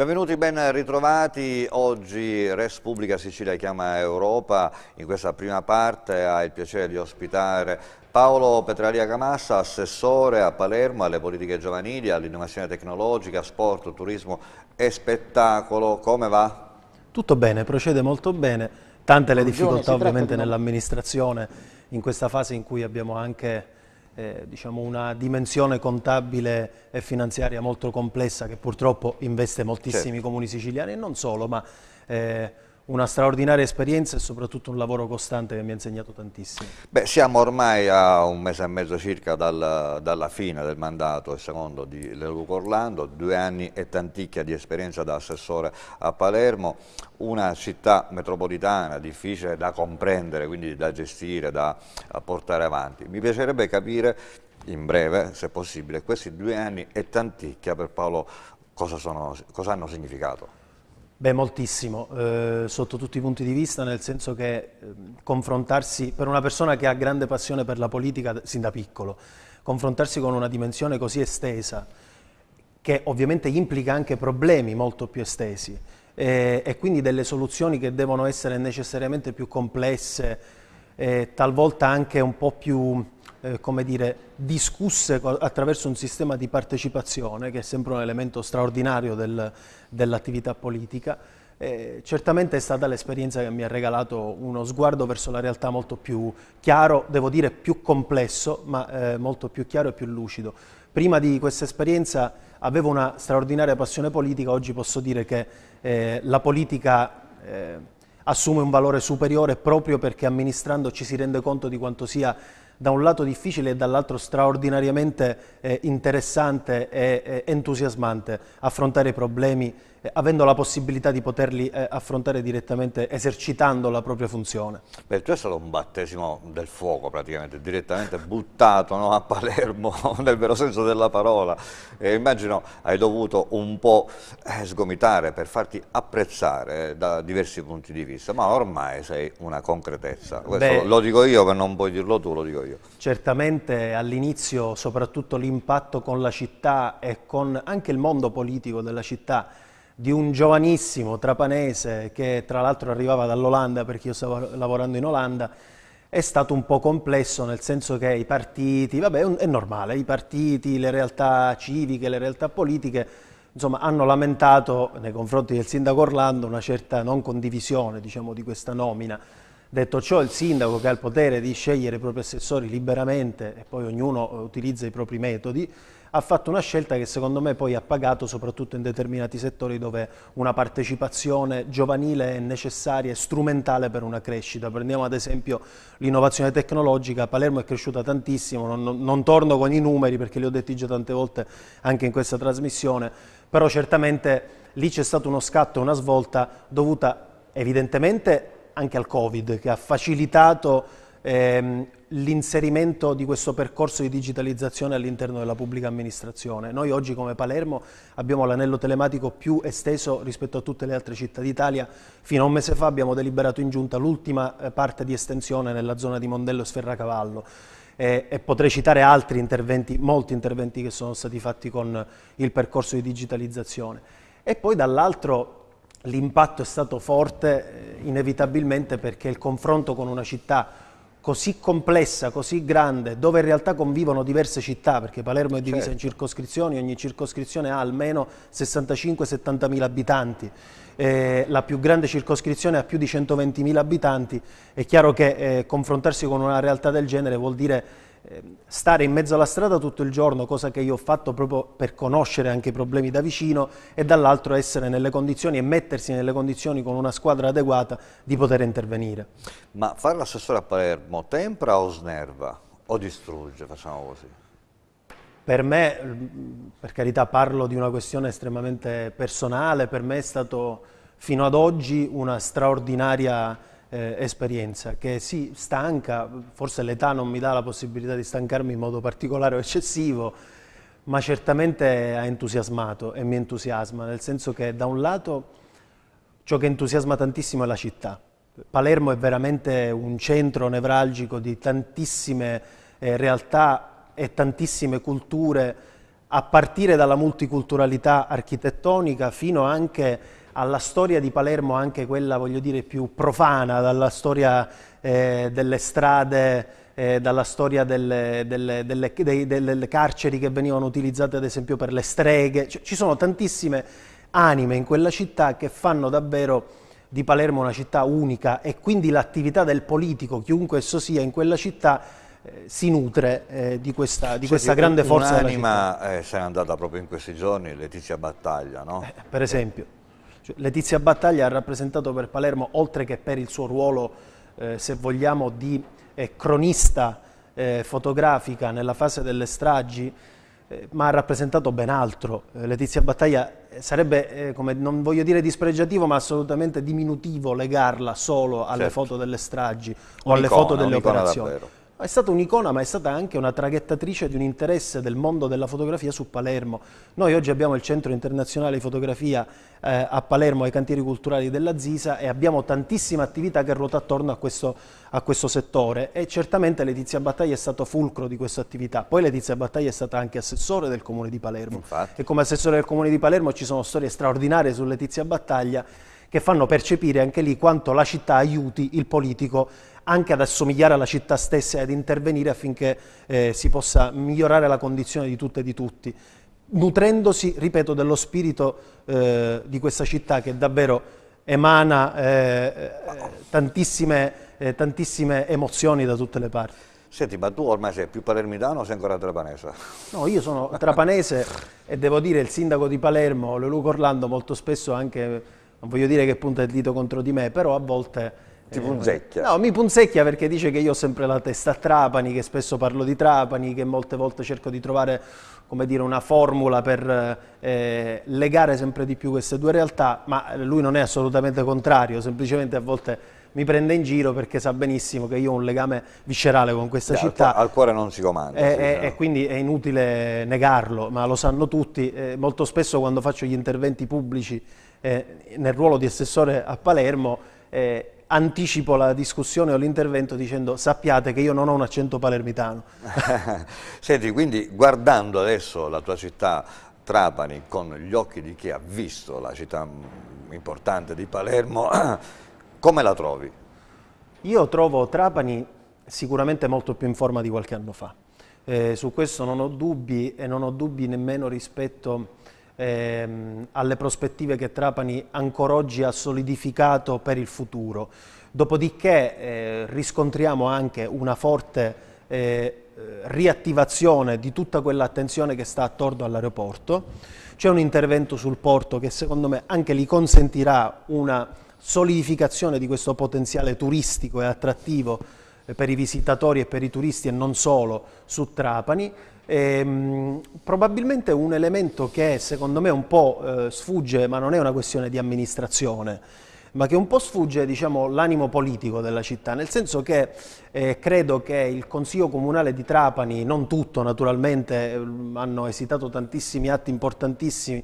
Benvenuti, ben ritrovati. Oggi Res Pubblica Sicilia chiama Europa. In questa prima parte ha il piacere di ospitare Paolo Petralia Camassa, assessore a Palermo alle politiche giovanili, all'innovazione tecnologica, sport, turismo e spettacolo. Come va? Tutto bene, procede molto bene. Tante le difficoltà ovviamente nell'amministrazione in questa fase in cui abbiamo anche eh, diciamo una dimensione contabile e finanziaria molto complessa che purtroppo investe moltissimi certo. comuni siciliani e non solo, ma eh, una straordinaria esperienza e soprattutto un lavoro costante che mi ha insegnato tantissimo. Beh, siamo ormai a un mese e mezzo circa dal, dalla fine del mandato secondo di Leluco Orlando, due anni e tanticchia di esperienza da assessore a Palermo, una città metropolitana difficile da comprendere, quindi da gestire, da portare avanti. Mi piacerebbe capire in breve, se possibile, questi due anni e tanticchia per Paolo cosa, sono, cosa hanno significato. Beh, moltissimo, eh, sotto tutti i punti di vista, nel senso che eh, confrontarsi, per una persona che ha grande passione per la politica sin da piccolo, confrontarsi con una dimensione così estesa, che ovviamente implica anche problemi molto più estesi, eh, e quindi delle soluzioni che devono essere necessariamente più complesse, eh, talvolta anche un po' più eh, come dire, discusse attraverso un sistema di partecipazione che è sempre un elemento straordinario del, dell'attività politica. Eh, certamente è stata l'esperienza che mi ha regalato uno sguardo verso la realtà molto più chiaro, devo dire più complesso, ma eh, molto più chiaro e più lucido. Prima di questa esperienza avevo una straordinaria passione politica, oggi posso dire che eh, la politica eh, assume un valore superiore proprio perché amministrando ci si rende conto di quanto sia da un lato difficile e dall'altro straordinariamente eh, interessante e eh, entusiasmante affrontare i problemi eh, avendo la possibilità di poterli eh, affrontare direttamente esercitando la propria funzione. Beh, tu è stato un battesimo del fuoco praticamente, direttamente buttato no, a Palermo nel vero senso della parola. E immagino hai dovuto un po' eh, sgomitare per farti apprezzare eh, da diversi punti di vista, ma ormai sei una concretezza. Beh, lo dico io che non puoi dirlo tu, lo dico io. Certamente all'inizio soprattutto l'impatto con la città e con anche il mondo politico della città di un giovanissimo trapanese che tra l'altro arrivava dall'Olanda perché io stavo lavorando in Olanda, è stato un po' complesso nel senso che i partiti, vabbè è normale, i partiti, le realtà civiche, le realtà politiche, insomma hanno lamentato nei confronti del sindaco Orlando una certa non condivisione diciamo, di questa nomina. Detto ciò, il sindaco che ha il potere di scegliere i propri assessori liberamente e poi ognuno eh, utilizza i propri metodi, ha fatto una scelta che secondo me poi ha pagato soprattutto in determinati settori dove una partecipazione giovanile è necessaria e strumentale per una crescita. Prendiamo ad esempio l'innovazione tecnologica, Palermo è cresciuta tantissimo, non, non, torno con i numeri perché li ho detti già tante volte anche in questa trasmissione, però certamente lì c'è stato uno scatto, una svolta dovuta evidentemente anche al Covid, che ha facilitato ehm, l'inserimento di questo percorso di digitalizzazione all'interno della pubblica amministrazione. Noi oggi come Palermo abbiamo l'anello telematico più esteso rispetto a tutte le altre città d'Italia. Fino a un mese fa abbiamo deliberato in giunta l'ultima eh, parte di estensione nella zona di Mondello e Sferracavallo. e potrei citare altri interventi, molti interventi che sono stati fatti con il percorso di digitalizzazione. E poi dall'altro l'impatto è stato forte eh, inevitabilmente perché il confronto con una città così complessa, così grande, dove in realtà convivono diverse città, perché Palermo è divisa certo. in circoscrizioni, ogni circoscrizione ha almeno 65-70 mila abitanti, eh, la più grande circoscrizione ha più di 120 mila abitanti, è chiaro che eh, confrontarsi con una realtà del genere vuol dire Ehm, stare in mezzo alla strada tutto il giorno, cosa che io ho fatto proprio per conoscere anche i problemi da vicino, e dall'altro essere nelle condizioni e mettersi nelle condizioni con una squadra adeguata di poter intervenire. Ma fare l'assessore a Palermo tempra o snerva? O distrugge, facciamo così? Per me, mm, per carità parlo di una questione estremamente personale, per me è stato fino ad oggi una straordinaria eh, esperienza che sì, stanca, forse l'età non mi dà la possibilità di stancarmi in modo particolare o eccessivo, ma certamente ha entusiasmato e mi entusiasma, nel senso che da un lato ciò che entusiasma tantissimo è la città. Palermo è veramente un centro nevralgico di tantissime eh, realtà e tantissime culture, a partire dalla multiculturalità architettonica fino anche alla storia di Palermo, anche quella voglio dire più profana, dalla storia eh, delle strade, eh, dalla storia delle, delle, delle, dei, delle, carceri che venivano utilizzate ad esempio per le streghe, cioè, ci sono tantissime anime in quella città che fanno davvero di Palermo una città unica e quindi l'attività del politico, chiunque esso sia in quella città, eh, si nutre eh, di questa, di cioè, questa grande forza. Un'anima eh, se n'è andata proprio in questi giorni, Letizia Battaglia, no? Eh, per esempio. Cioè, Letizia Battaglia ha rappresentato per Palermo, oltre che per il suo ruolo, eh, se vogliamo, di eh, cronista eh, fotografica nella fase delle stragi, eh, ma ha rappresentato ben altro. Eh, Letizia Battaglia eh, sarebbe, come, non voglio dire dispregiativo, ma assolutamente diminutivo legarla solo alle certo. foto delle stragi o alle foto delle operazioni. Davvero. È stata un'icona ma è stata anche una traghettatrice di un interesse del mondo della fotografia su Palermo. Noi oggi abbiamo il Centro Internazionale di Fotografia eh, a Palermo ai cantieri culturali della Zisa e abbiamo tantissima attività che ruota attorno a questo, a questo settore e certamente Letizia Battaglia è stato fulcro di questa attività. Poi Letizia Battaglia è stata anche assessore del Comune di Palermo Infatti. e come assessore del Comune di Palermo ci sono storie straordinarie su Letizia Battaglia che fanno percepire anche lì quanto la città aiuti il politico anche ad assomigliare alla città stessa e ad intervenire affinché eh, si possa migliorare la condizione di tutte e di tutti, nutrendosi, ripeto, dello spirito eh, di questa città che davvero emana eh, eh tantissime, eh, tantissime emozioni da tutte le parti. Senti, ma tu ormai sei più palermitano o sei ancora trapanese? No, io sono trapanese e devo dire il sindaco di Palermo, Leluca Orlando, molto spesso anche, non voglio dire che punta il dito contro di me, però a volte ti eh, punzecchia. No, mi punzecchia perché dice che io ho sempre la testa a Trapani, che spesso parlo di Trapani, che molte volte cerco di trovare come dire, una formula per eh, legare sempre di più queste due realtà, ma lui non è assolutamente contrario, semplicemente a volte mi prende in giro perché sa benissimo che io ho un legame viscerale con questa Beh, città. Al cuore non si comanda. Eh, eh, e, sì, e no. quindi è inutile negarlo, ma lo sanno tutti. Eh, molto spesso quando faccio gli interventi pubblici eh, nel ruolo di assessore a Palermo, eh, anticipo la discussione o l'intervento dicendo sappiate che io non ho un accento palermitano. Senti, quindi guardando adesso la tua città Trapani con gli occhi di chi ha visto la città importante di Palermo, come la trovi? Io trovo Trapani sicuramente molto più in forma di qualche anno fa. Eh, su questo non ho dubbi e non ho dubbi nemmeno rispetto ehm, alle prospettive che Trapani ancora oggi ha solidificato per il futuro. Dopodiché eh, riscontriamo anche una forte eh, eh riattivazione di tutta quell'attenzione che sta attorno all'aeroporto. C'è un intervento sul porto che secondo me anche gli consentirà una solidificazione di questo potenziale turistico e attrattivo eh, per i visitatori e per i turisti e non solo su Trapani. Ehm, probabilmente un elemento che secondo me un po' eh, sfugge, ma non è una questione di amministrazione, ma che un po' sfugge diciamo, l'animo politico della città, nel senso che eh, credo che il Consiglio Comunale di Trapani, non tutto naturalmente, ehm, hanno esitato tantissimi atti importantissimi,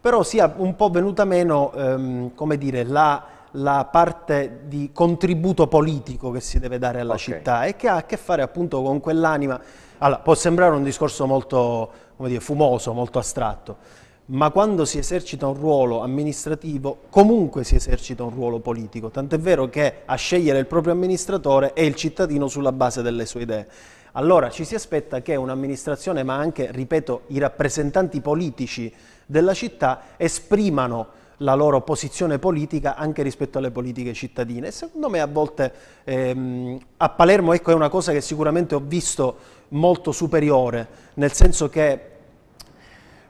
però sia un po' venuta meno ehm, dire, la, la, parte di contributo politico che si deve dare alla okay. città e che ha a che fare appunto con quell'anima allora, può sembrare un discorso molto dire, fumoso, molto astratto, ma quando si esercita un ruolo amministrativo comunque si esercita un ruolo politico, tant'è vero che a scegliere il proprio amministratore è il cittadino sulla base delle sue idee. Allora ci si aspetta che un'amministrazione, ma anche, ripeto, i rappresentanti politici della città esprimano la loro posizione politica anche rispetto alle politiche cittadine. Secondo me a volte ehm, a Palermo ecco, è una cosa che sicuramente ho visto molto superiore, nel senso che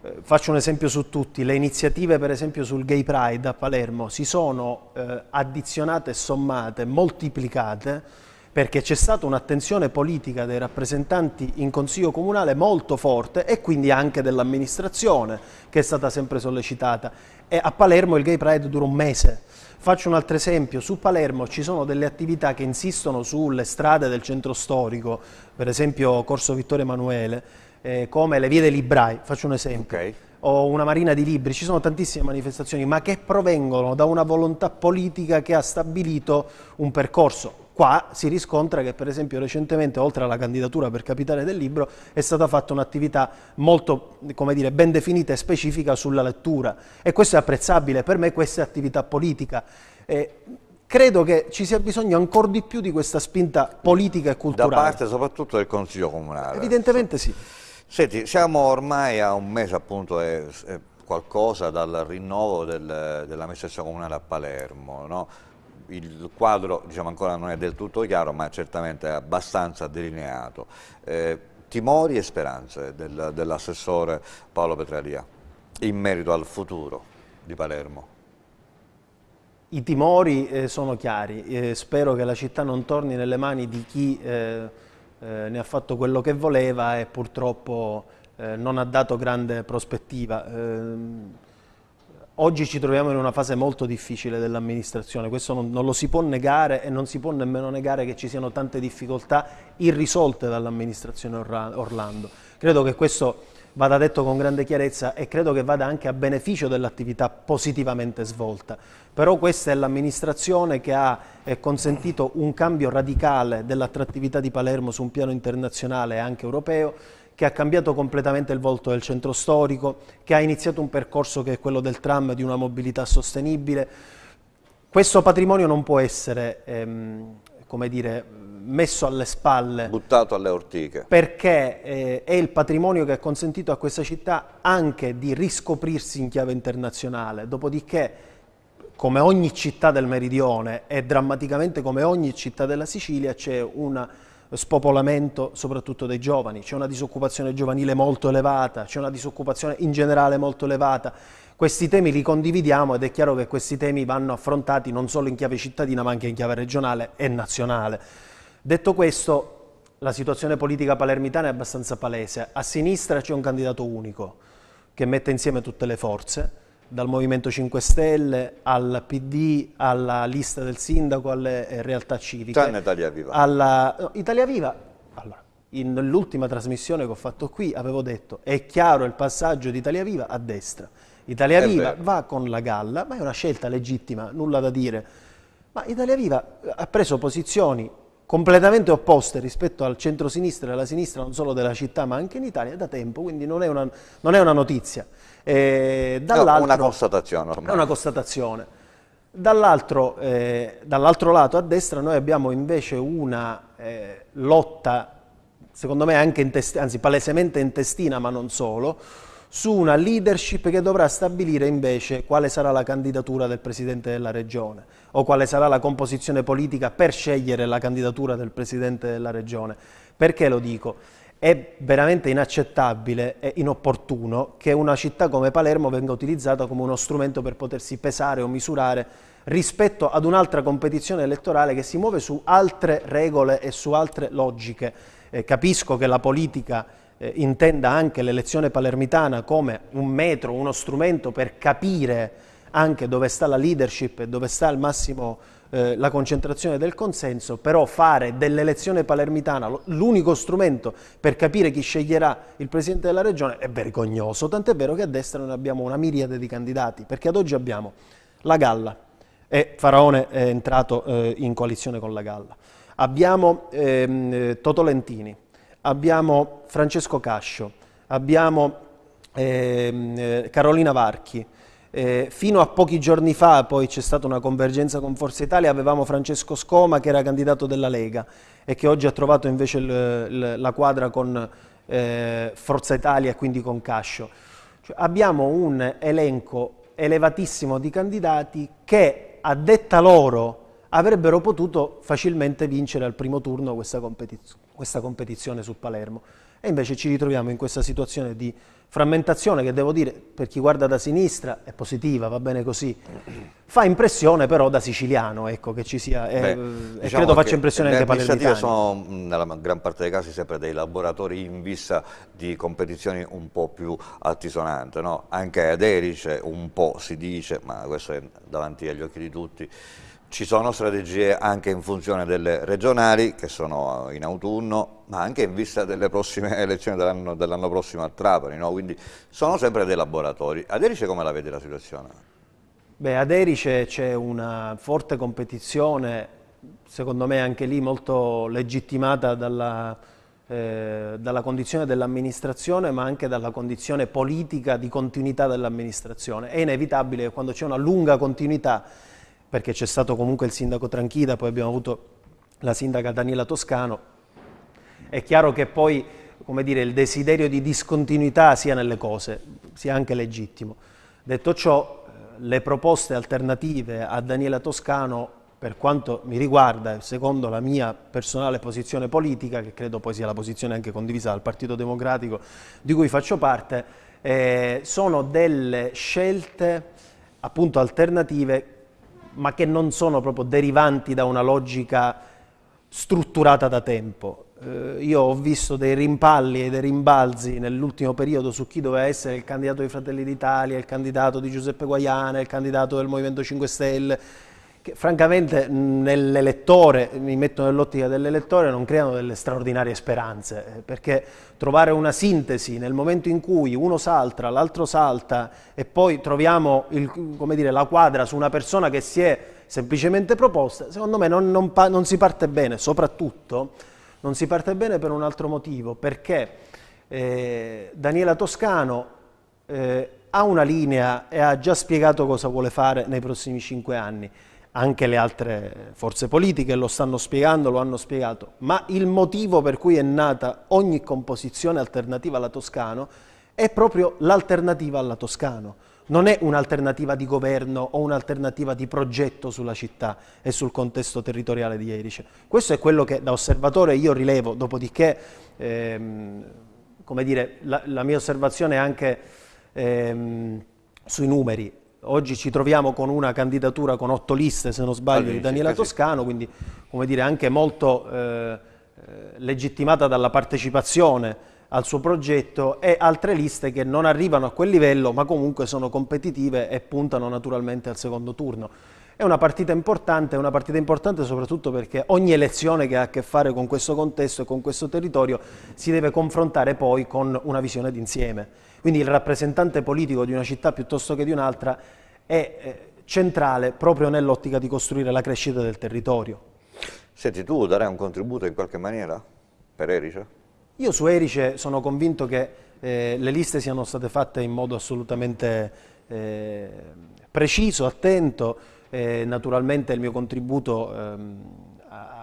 eh, faccio un esempio su tutti, le iniziative per esempio sul Gay Pride a Palermo si sono eh, addizionate, sommate, moltiplicate perché c'è stata un'attenzione politica dei rappresentanti in Consiglio Comunale molto forte e quindi anche dell'amministrazione che è stata sempre sollecitata. E a Palermo il Gay Pride dura un mese. Faccio un altro esempio, su Palermo ci sono delle attività che insistono sulle strade del centro storico, per esempio Corso Vittorio Emanuele, eh, come le vie dei Librai, faccio un esempio. Okay o una marina di libri, ci sono tantissime manifestazioni, ma che provengono da una volontà politica che ha stabilito un percorso. Qua si riscontra che per esempio recentemente oltre alla candidatura per capitale del libro è stata fatta un'attività molto dire, ben definita e specifica sulla lettura e questo è apprezzabile, per me questa è attività politica. Eh, credo che ci sia bisogno ancora di più di questa spinta politica e culturale. Da parte soprattutto del Consiglio Comunale. Evidentemente sì. Senti, siamo ormai a un mese appunto e, qualcosa dal rinnovo del, dell'amministrazione comunale a Palermo, no? il quadro diciamo, ancora non è del tutto chiaro, ma certamente è abbastanza delineato. Eh, timori e speranze del, dell'assessore Paolo Petraria in merito al futuro di Palermo. I timori eh, sono chiari, eh, spero che la città non torni nelle mani di chi eh, eh ne ha fatto quello che voleva e purtroppo eh, non ha dato grande prospettiva. Ehm, Oggi ci troviamo in una fase molto difficile dell'amministrazione, questo non, non, lo si può negare e non si può nemmeno negare che ci siano tante difficoltà irrisolte dall'amministrazione Orlando. Credo che questo vada detto con grande chiarezza e credo che vada anche a beneficio dell'attività positivamente svolta. Però questa è l'amministrazione che ha consentito un cambio radicale dell'attrattività di Palermo su un piano internazionale e anche europeo, che ha cambiato completamente il volto del centro storico, che ha iniziato un percorso che è quello del tram di una mobilità sostenibile. Questo patrimonio non può essere, ehm, come dire, messo alle spalle. Buttato alle ortiche. Perché eh, è il patrimonio che ha consentito a questa città anche di riscoprirsi in chiave internazionale. Dopodiché, come ogni città del Meridione e drammaticamente come ogni città della Sicilia, c'è una spopolamento soprattutto dei giovani, c'è una disoccupazione giovanile molto elevata, c'è una disoccupazione in generale molto elevata. Questi temi li condividiamo ed è chiaro che questi temi vanno affrontati non solo in chiave cittadina ma anche in chiave regionale e nazionale. Detto questo, la situazione politica palermitana è abbastanza palese. A sinistra c'è un candidato unico che mette insieme tutte le forze, dal Movimento 5 Stelle al PD, alla lista del sindaco, alle eh, realtà civiche. Tranne Italia Viva. Alla... No, Italia Viva, allora, nell'ultima trasmissione che ho fatto qui avevo detto è chiaro il passaggio di Italia Viva a destra. Italia è Viva vero. va con la galla, ma è una scelta legittima, nulla da dire. Ma Italia Viva ha preso posizioni completamente opposte rispetto al centro-sinistra e alla sinistra non solo della città ma anche in Italia da tempo, quindi non è una, non è una notizia. Eh, una constatazione. Ormai. È una constatazione. Dall'altro, eh, dall lato a destra noi abbiamo invece una eh, lotta, secondo me anche anzi palesemente intestina ma non solo, su una leadership che dovrà stabilire invece quale sarà la candidatura del Presidente della Regione o quale sarà la composizione politica per scegliere la candidatura del Presidente della Regione. Perché lo dico? È veramente inaccettabile e inopportuno che una città come Palermo venga utilizzata come uno strumento per potersi pesare o misurare rispetto ad un'altra competizione elettorale che si muove su altre regole e su altre logiche. Eh, capisco che la politica eh, intenda anche l'elezione palermitana come un metro, uno strumento per capire anche dove sta la leadership e dove sta al massimo eh, la concentrazione del consenso, però fare dell'elezione palermitana l'unico strumento per capire chi sceglierà il Presidente della Regione è vergognoso, tant'è vero che a destra noi abbiamo una miriade di candidati, perché ad oggi abbiamo la Galla, e Faraone è entrato eh, in coalizione con la Galla, abbiamo ehm, Totolentini, abbiamo Francesco Cascio, abbiamo ehm, eh, Carolina Varchi, eh, fino a pochi giorni fa poi c'è stata una convergenza con Forza Italia, avevamo Francesco Scoma che era candidato della Lega e che oggi ha trovato invece la quadra con eh, Forza Italia e quindi con Cascio. Cioè, abbiamo un elenco elevatissimo di candidati che a detta loro avrebbero potuto facilmente vincere al primo turno questa, competiz questa, competizione su Palermo. E invece ci ritroviamo in questa situazione di frammentazione che devo dire, per chi guarda da sinistra, è positiva, va bene così. Fa impressione però da siciliano, ecco, che ci sia, eh, Beh, eh, diciamo e credo faccia impressione anche palermitani. Le iniziative sono, mm, nella gran parte dei casi, sempre dei laboratori in vista di competizioni un po' più altisonanti, no? Anche ad Erice un po' si dice, ma questo è davanti agli occhi di tutti, ci sono strategie anche in funzione delle regionali che sono in autunno, ma anche in vista delle prossime elezioni dell'anno dell prossimo a Trapani, no? quindi sono sempre dei laboratori. Ad Erice come la vede la situazione? Beh, ad Erice c'è una forte competizione, secondo me anche lì molto legittimata dalla, eh, dalla condizione dell'amministrazione ma anche dalla condizione politica di continuità dell'amministrazione. È inevitabile che quando c'è una lunga continuità perché c'è stato comunque il sindaco Tranchida, poi abbiamo avuto la sindaca Daniela Toscano, è chiaro che poi dire, il desiderio di discontinuità sia nelle cose, sia anche legittimo. Detto ciò, eh, le proposte alternative a Daniela Toscano, per quanto mi riguarda, secondo la mia personale posizione politica, che credo poi sia la posizione anche condivisa dal Partito Democratico di cui faccio parte, eh, sono delle scelte appunto alternative ma che non sono proprio derivanti da una logica strutturata da tempo. Eh, io ho visto dei rimpalli e dei rimbalzi nell'ultimo periodo su chi doveva essere il candidato dei Fratelli d'Italia, il candidato di Giuseppe Guaiana, il candidato del Movimento 5 Stelle, che francamente nell'elettore, mi metto nell'ottica dell'elettore, non creano delle straordinarie speranze, eh, perché trovare una sintesi nel momento in cui uno salta, l'altro salta e poi troviamo il, dire, la quadra su una persona che si è semplicemente proposta, secondo me non, non, non si parte bene, soprattutto non si parte bene per un altro motivo, perché eh, Daniela Toscano eh, ha una linea e ha già spiegato cosa vuole fare nei prossimi cinque anni anche le altre forze politiche lo stanno spiegando, lo hanno spiegato, ma il motivo per cui è nata ogni composizione alternativa alla Toscano è proprio l'alternativa alla Toscana. Non è un'alternativa di governo o un'alternativa di progetto sulla città e sul contesto territoriale di Erice. Questo è quello che da osservatore io rilevo, dopodiché ehm, dire, la, la, mia osservazione è anche ehm, sui numeri Oggi ci troviamo con una candidatura con otto liste, se non sbaglio, allora, di Daniela Toscano, quindi come dire, anche molto eh, legittimata dalla partecipazione al suo progetto e altre liste che non arrivano a quel livello ma comunque sono competitive e puntano naturalmente al secondo turno. È una partita importante, è una partita importante soprattutto perché ogni elezione che ha a che fare con questo contesto e con questo territorio si deve confrontare poi con una visione d'insieme quindi il rappresentante politico di una città piuttosto che di un'altra è eh, centrale proprio nell'ottica di costruire la crescita del territorio. Senti, tu darai un contributo in qualche maniera per Erice? Io su Erice sono convinto che eh, le liste siano state fatte in modo assolutamente eh, preciso, attento, naturalmente il mio contributo ha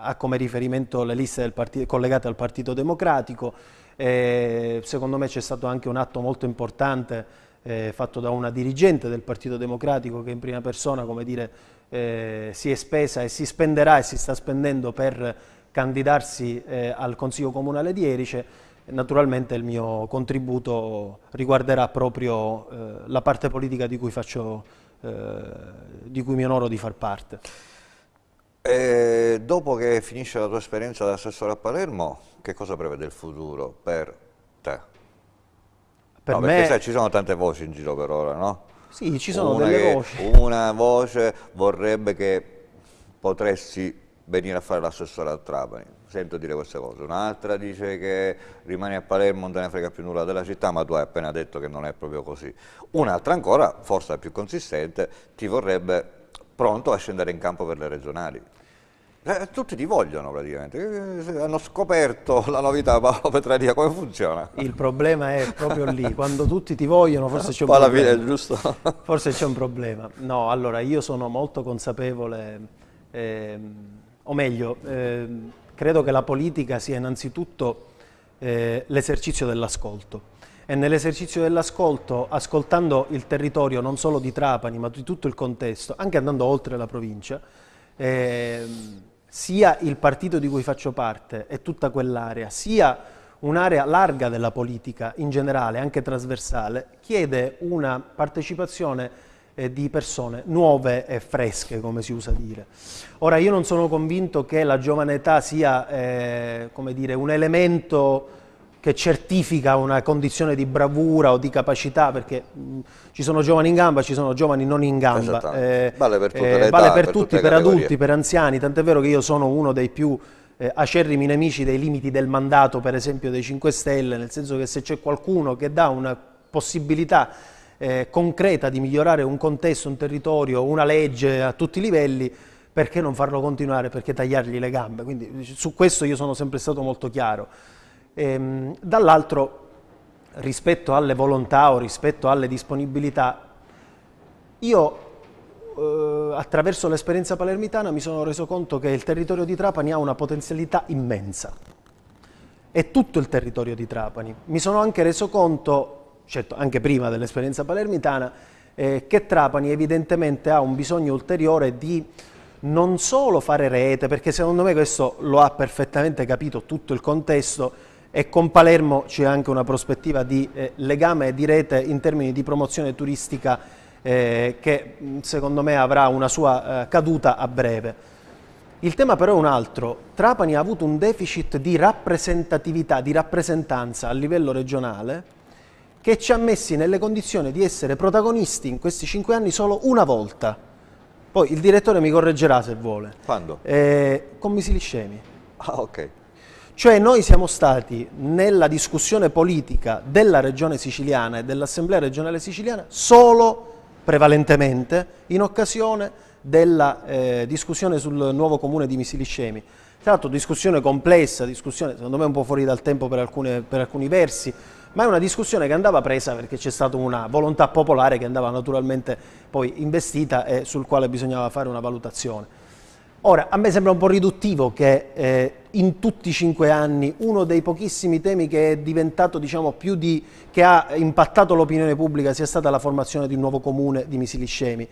ehm, come riferimento le liste collegate al Partito Democratico, e secondo me c'è stato anche un atto molto importante eh, fatto da una dirigente del Partito Democratico che in prima persona dire, eh, si è spesa e si spenderà e si sta spendendo per candidarsi eh, al Consiglio Comunale di Erice. Naturalmente il mio contributo riguarderà proprio eh, la parte politica di cui, faccio, eh, di cui mi onoro di far parte. E dopo che finisce la tua esperienza da assessore a Palermo, che cosa prevede il futuro per te? Per no, me... Perché sai, ci sono tante voci in giro per ora, no? Sì, ci sono una delle che, voci. Una voce vorrebbe che potresti venire a fare l'assessore a Trapani, sento dire queste cose. Un'altra dice che rimani a Palermo, non te ne frega più nulla della città, ma tu hai appena detto che non è proprio così. Un'altra ancora, forse più consistente, ti vorrebbe pronto a scendere in campo per le regionali. Eh, tutti ti vogliono praticamente, eh, hanno scoperto la novità Paolo come funziona? Il problema è proprio lì, quando tutti ti vogliono forse c'è un problema. fine, giusto? forse c'è un problema. No, allora io sono molto consapevole, eh, o meglio, ehm, credo che la politica sia innanzitutto eh, l'esercizio dell'ascolto e nell'esercizio dell'ascolto, ascoltando il territorio non solo di Trapani ma di tutto il contesto, anche andando oltre la provincia, ehm, sia il partito di cui faccio parte e tutta quell'area, sia un'area larga della politica in generale, anche trasversale, chiede una partecipazione eh, di persone nuove e fresche, come si usa dire. Ora, io non sono convinto che la giovane età sia eh, dire, un elemento che certifica una condizione di bravura o di capacità, perché mh, mm, ci sono giovani in gamba, ci sono giovani non in gamba. Eh, vale per, tutte eh, le età, vale per, per tutti, per categorie. adulti, per anziani, tant'è vero che io sono uno dei più eh, acerrimi nemici dei limiti del mandato, per esempio dei 5 Stelle, nel senso che se c'è qualcuno che dà una possibilità eh, concreta di migliorare un contesto, un territorio, una legge a tutti i livelli, perché non farlo continuare, perché tagliargli le gambe? Quindi su questo io sono sempre stato molto chiaro. Ehm, dall'altro, rispetto alle volontà o rispetto alle disponibilità, io eh, attraverso l'esperienza palermitana mi sono reso conto che il territorio di Trapani ha una potenzialità immensa. È tutto il territorio di Trapani. Mi sono anche reso conto, certo anche prima dell'esperienza palermitana, eh, che Trapani evidentemente ha un bisogno ulteriore di non solo fare rete, perché secondo me questo lo ha perfettamente capito tutto il contesto, e con Palermo c'è anche una prospettiva di eh, legame e di rete in termini di promozione turistica eh, che mm, secondo me avrà una sua eh, caduta a breve. Il tema però è un altro, Trapani ha avuto un deficit di rappresentatività, di rappresentanza a livello regionale che ci ha messi nelle condizioni di essere protagonisti in questi cinque anni solo una volta. Poi il direttore mi correggerà se vuole. Quando? Eh, con Misiliscemi. Ah, ok. Cioè noi siamo stati nella discussione politica della regione siciliana e dell'assemblea regionale siciliana solo prevalentemente in occasione della eh, discussione sul nuovo comune di Misiliscemi. Tra l'altro discussione complessa, discussione secondo me un po' fuori dal tempo per, alcune, per alcuni versi, ma è una discussione che andava presa perché c'è stata una volontà popolare che andava naturalmente poi investita e sul quale bisognava fare una valutazione. Ora, a me sembra un po' riduttivo che eh, in tutti i cinque anni uno dei pochissimi temi che è diventato, diciamo, più di, che ha impattato l'opinione pubblica sia stata la formazione di un nuovo comune di misili scemi.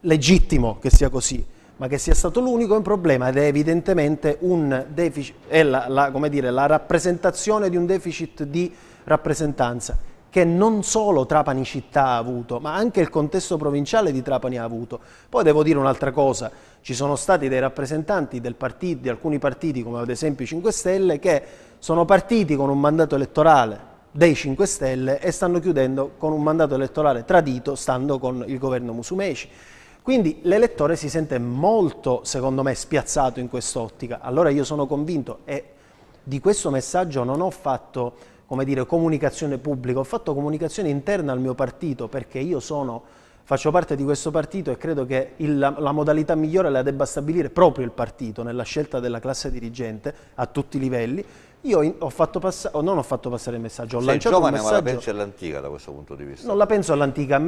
Legittimo che sia così, ma che sia stato l'unico è un problema ed è evidentemente un deficit, è la, la, dire, la rappresentazione di un deficit di rappresentanza che non solo Trapani città ha avuto, ma anche il contesto provinciale di Trapani ha avuto. Poi devo dire un'altra cosa, ci sono stati dei rappresentanti partito, di alcuni partiti, come ad esempio i 5 Stelle, che sono partiti con un mandato elettorale dei 5 Stelle e stanno chiudendo con un mandato elettorale tradito, stando con il governo Musumeci. Quindi l'elettore si sente molto, secondo me, spiazzato in quest'ottica. Allora io sono convinto e di questo messaggio non ho fatto come dire, comunicazione pubblica, ho fatto comunicazione interna al mio partito perché io sono, faccio parte di questo partito e credo che il, la, la modalità migliore la debba stabilire proprio il partito nella scelta della classe dirigente a tutti i livelli io ho fatto passare, o non ho fatto passare il messaggio, ho Sei lanciato giovane, un messaggio. ma la pensi all'antica da questo punto di vista? Non la penso all'antica, a,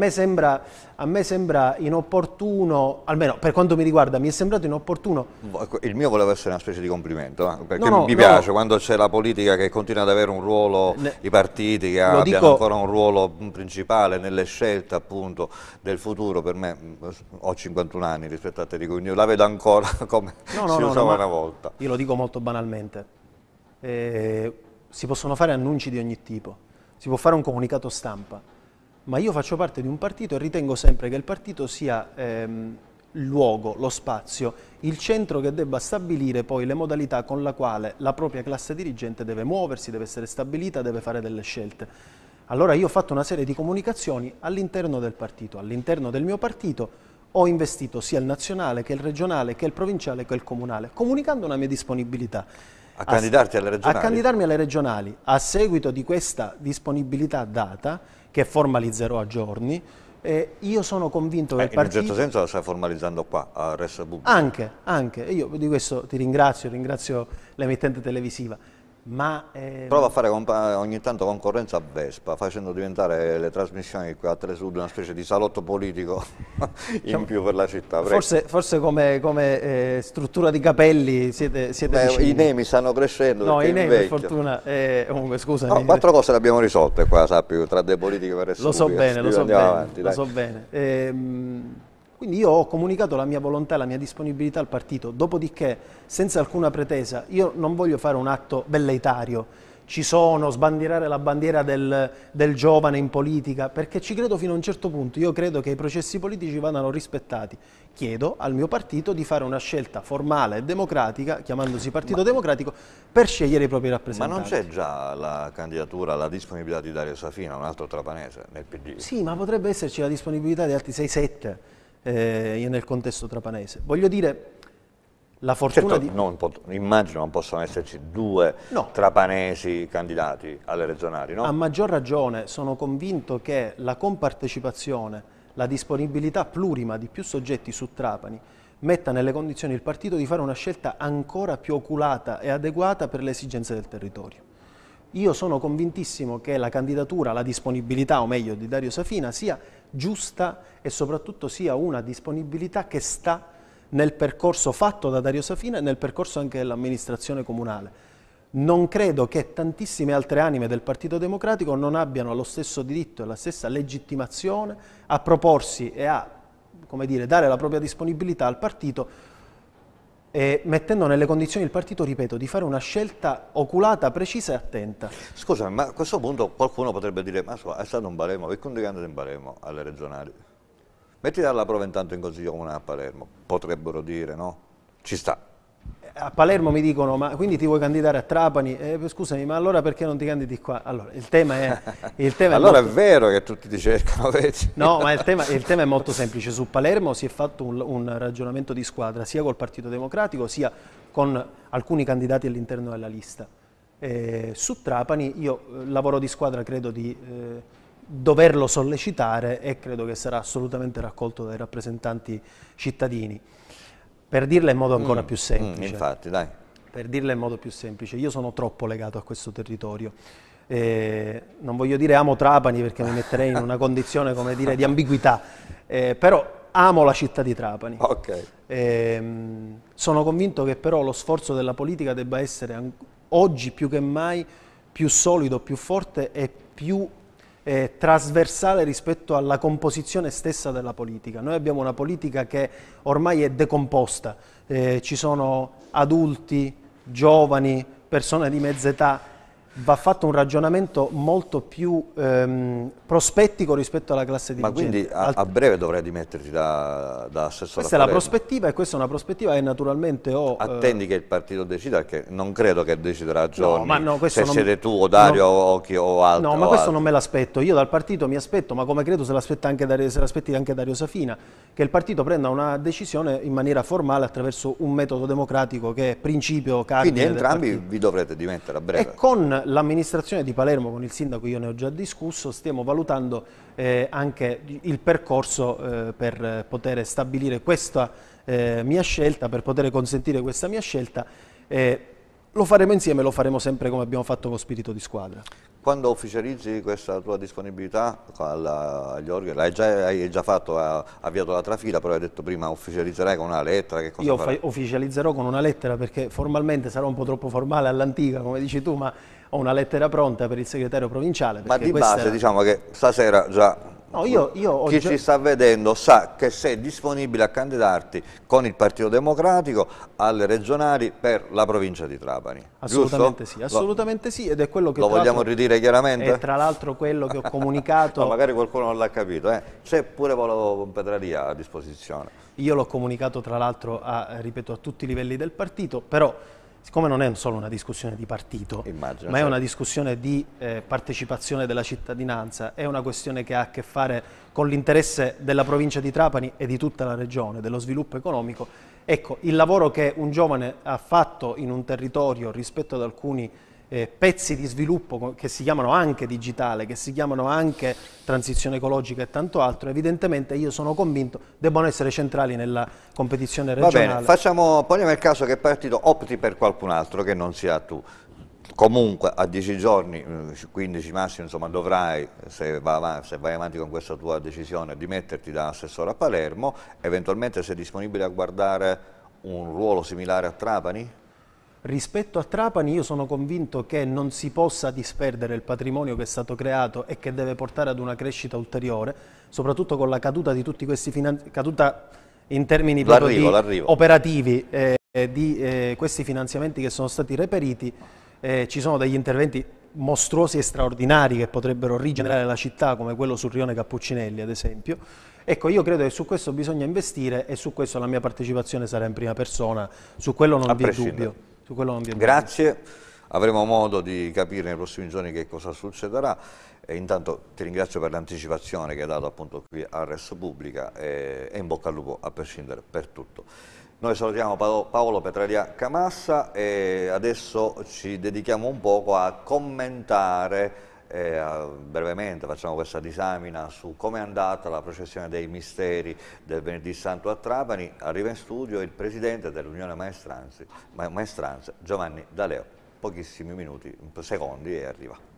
a me sembra, inopportuno, almeno per quanto mi riguarda, mi è sembrato inopportuno. Ecco, il mio voleva essere una specie di complimento, eh? perché no, no, mi piace no. quando c'è la politica che continua ad avere un ruolo, ne... i partiti che abbiano dico... ancora un ruolo principale nelle scelte appunto del futuro, per me ho 51 anni rispetto a te, dico, io la vedo ancora come si usava una volta. Io lo dico molto banalmente eh, si possono fare annunci di ogni tipo, si può fare un comunicato stampa, ma io faccio parte di un partito e ritengo sempre che il partito sia ehm, il luogo, lo spazio, il centro che debba stabilire poi le modalità con la quale la propria classe dirigente deve muoversi, deve essere stabilita, deve fare delle scelte. Allora io ho fatto una serie di comunicazioni all'interno del partito, all'interno del mio partito ho investito sia il nazionale che il regionale che il provinciale che il comunale, comunicando una mia disponibilità. A candidarti alle regionali? A candidarmi alle regionali. A seguito di questa disponibilità data, che formalizzerò a giorni, eh, io sono convinto che eh, il partito... In un certo senso la stai formalizzando qua, a Res Pubblica. Anche, anche. Io di questo ti ringrazio, ringrazio l'emittente televisiva. Ma, ehm... Prova a fare ogni tanto concorrenza a Vespa, facendo diventare le trasmissioni qui a Telesud una specie di salotto politico in più per la città. Forse, forse, come, come eh, struttura di capelli siete, siete Beh, I nemi stanno crescendo. No, i nemi per fortuna. Eh, comunque, scusami. No, quattro cose le abbiamo risolte qua, sappi, tra dei politiche per essere Lo so bene, lo so bene, avanti, lo so bene. Ehm... Quindi io ho comunicato la mia volontà, la mia disponibilità al partito, dopodiché senza alcuna pretesa, io non voglio fare un atto belleitario, ci sono, sbandierare la bandiera del, del, giovane in politica, perché ci credo fino a un certo punto, io credo che i processi politici vadano rispettati. Chiedo al mio partito di fare una scelta formale e democratica, chiamandosi Partito ma, Democratico, per scegliere i propri rappresentanti. Ma non c'è già la candidatura, la disponibilità di Dario Safina, un altro trapanese nel PD? Sì, ma potrebbe esserci la disponibilità di altri 6-7 eh, nel contesto trapanese. Voglio dire, la fortuna certo, di... non immagino non possono esserci due no. trapanesi candidati alle regionali, no? A maggior ragione sono convinto che la compartecipazione, la disponibilità plurima di più soggetti su Trapani metta nelle condizioni il partito di fare una scelta ancora più oculata e adeguata per le esigenze del territorio. Io sono convintissimo che la candidatura, la disponibilità o meglio di Dario Safina sia giusta e soprattutto sia una disponibilità che sta nel percorso fatto da Dario Safina e nel percorso anche dell'amministrazione comunale. Non credo che tantissime altre anime del Partito Democratico non abbiano lo stesso diritto e la stessa legittimazione a proporsi e a dire, dare la propria disponibilità al partito eh, mettendo nelle condizioni il partito, ripeto, di fare una scelta oculata, precisa e attenta. Scusa, ma a questo punto qualcuno potrebbe dire, ma so, è stato un baremo, perché un grande un baremo alle regionali? Metti dalla prova intanto in consiglio comunale a Palermo, potrebbero dire, no? Ci sta, a Palermo mi dicono ma quindi ti vuoi candidare a Trapani? Eh, scusami ma allora perché non ti candidi qua? Allora il tema è... Il tema allora è, molto... è, vero che tutti ti cercano No ma il tema, il tema, è molto semplice, su Palermo si è fatto un, un ragionamento di squadra sia col Partito Democratico sia con alcuni candidati all'interno della lista. Eh, su Trapani io eh, lavoro di squadra credo di eh, doverlo sollecitare e credo che sarà assolutamente raccolto dai rappresentanti cittadini. Per dirla in modo ancora mm, più semplice. Mm, infatti, dai. Per dirla in modo più semplice, io sono troppo legato a questo territorio. Eh, non voglio dire amo Trapani perché mi metterei in una condizione, come dire, di ambiguità, eh, però amo la città di Trapani. Okay. Eh, sono convinto che però lo sforzo della politica debba essere oggi più che mai più solido, più forte e più eh, trasversale rispetto alla composizione stessa della politica. Noi abbiamo una politica che ormai è decomposta, eh, ci sono adulti, giovani, persone di mezza età va fatto un ragionamento molto più ehm, prospettico rispetto alla classe dirigente. Ma quindi a, a breve dovrei dimetterti da, da assessore Questa è la prospettiva e questa è una prospettiva che naturalmente ho... Eh, Attendi eh... che il partito decida, perché non credo che deciderà Giorni, no, no, se non... siete tu o Dario no, o, chi, o altro. No, ma questo altro. non me l'aspetto, io dal partito mi aspetto, ma come credo se l'aspetti anche, anche Dario Safina, che il partito prenda una decisione in maniera formale attraverso un metodo democratico che è principio, cardine Quindi entrambi vi dovrete dimettere a breve. E con l'amministrazione di Palermo con il sindaco, io ne ho già discusso, stiamo valutando eh, anche il percorso eh, per poter stabilire questa eh, mia scelta, per poter consentire questa mia scelta. lo faremo insieme, lo faremo sempre come abbiamo fatto con spirito di squadra. Quando ufficializzi questa tua disponibilità alla, agli organi, hai già, hai già fatto, ha avviato la trafila, però hai detto prima ufficializzerai con una lettera, che cosa Io farai? ufficializzerò con una lettera perché formalmente sarà un po' troppo formale all'antica, come dici tu, ma ho una lettera pronta per il segretario provinciale. Ma di base era... diciamo che stasera già no, io, io chi già... ci sta vedendo sa che sei disponibile a candidarti con il Partito Democratico alle regionali per la provincia di Trapani. Assolutamente giusto? sì, assolutamente sì ed è quello che... Lo vogliamo ridire chiaramente? È tra l'altro quello che ho comunicato... Ma magari qualcuno non l'ha capito, eh. c'è pure Paolo Petraria a disposizione. Io l'ho comunicato tra l'altro a, a tutti i livelli del partito, però siccome non è solo una discussione di partito, Immagino, ma è certo. una discussione di eh, partecipazione della cittadinanza, è una questione che ha a che fare con l'interesse della provincia di Trapani e di tutta la regione, dello sviluppo economico, ecco, il lavoro che un giovane ha fatto in un territorio rispetto ad alcuni eh, pezzi di sviluppo che si chiamano anche digitale, che si chiamano anche transizione ecologica e tanto altro, evidentemente io sono convinto debbano essere centrali nella competizione regionale. Va bene, facciamo, poniamo il caso che partito opti per qualcun altro che non sia tu comunque a 10 giorni, 15 eh, massimo, insomma, dovrai, se vai, avanti, se vai, avanti, con questa tua decisione, dimetterti da assessore a Palermo, eventualmente sei disponibile a guardare un ruolo similare a Trapani? Rispetto a Trapani io sono convinto che non si possa disperdere il patrimonio che è stato creato e che deve portare ad una crescita ulteriore, soprattutto con la caduta di tutti questi finanziamenti, caduta in termini operativi eh, eh, di eh, questi finanziamenti che sono stati reperiti, eh, ci sono degli interventi mostruosi e straordinari che potrebbero rigenerare la città come quello sul rione Cappuccinelli ad esempio. Ecco, io credo che su questo bisogna investire e su questo la mia partecipazione sarà in prima persona, su quello non vi dubbio su Colombia. Grazie, avremo modo di capire nei prossimi giorni che cosa succederà. E intanto ti ringrazio per l'anticipazione che hai dato appunto qui a Resto Pubblica e, e in bocca al lupo a prescindere per tutto. Noi salutiamo Paolo Petraria Camassa e adesso ci dedichiamo un poco a commentare eh, brevemente facciamo questa disamina su come è andata la processione dei misteri del venerdì santo a Trapani, arriva in studio il presidente dell'Unione Maestranze Giovanni D'Aleo, pochissimi minuti, secondi e arriva.